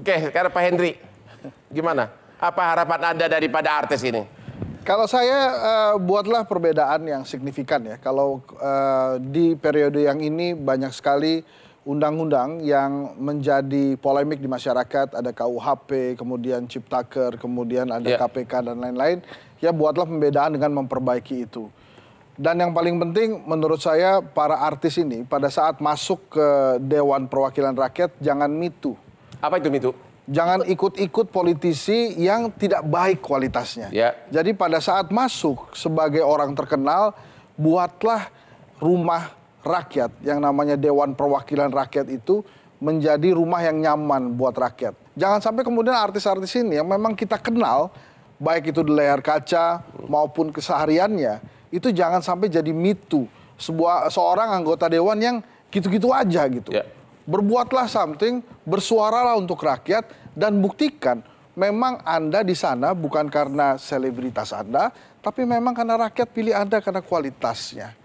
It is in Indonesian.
Oke, sekarang Pak Hendri. Gimana? Apa harapan Anda daripada artis ini? Kalau saya uh, buatlah perbedaan yang signifikan ya. Kalau uh, di periode yang ini banyak sekali undang-undang yang menjadi polemik di masyarakat, ada KUHP, kemudian Ciptaker, kemudian ada yeah. KPK dan lain-lain. Ya buatlah pembedaan dengan memperbaiki itu. Dan yang paling penting menurut saya para artis ini pada saat masuk ke Dewan Perwakilan Rakyat jangan mitu. Apa itu Mitu? Jangan ikut-ikut politisi yang tidak baik kualitasnya. Ya. Jadi pada saat masuk sebagai orang terkenal, buatlah rumah rakyat yang namanya Dewan Perwakilan Rakyat itu menjadi rumah yang nyaman buat rakyat. Jangan sampai kemudian artis-artis ini yang memang kita kenal, baik itu di layar kaca maupun kesehariannya, itu jangan sampai jadi mitu sebuah seorang anggota dewan yang gitu-gitu aja gitu. Ya berbuatlah something, bersuaralah untuk rakyat dan buktikan memang Anda di sana bukan karena selebritas Anda, tapi memang karena rakyat pilih Anda karena kualitasnya.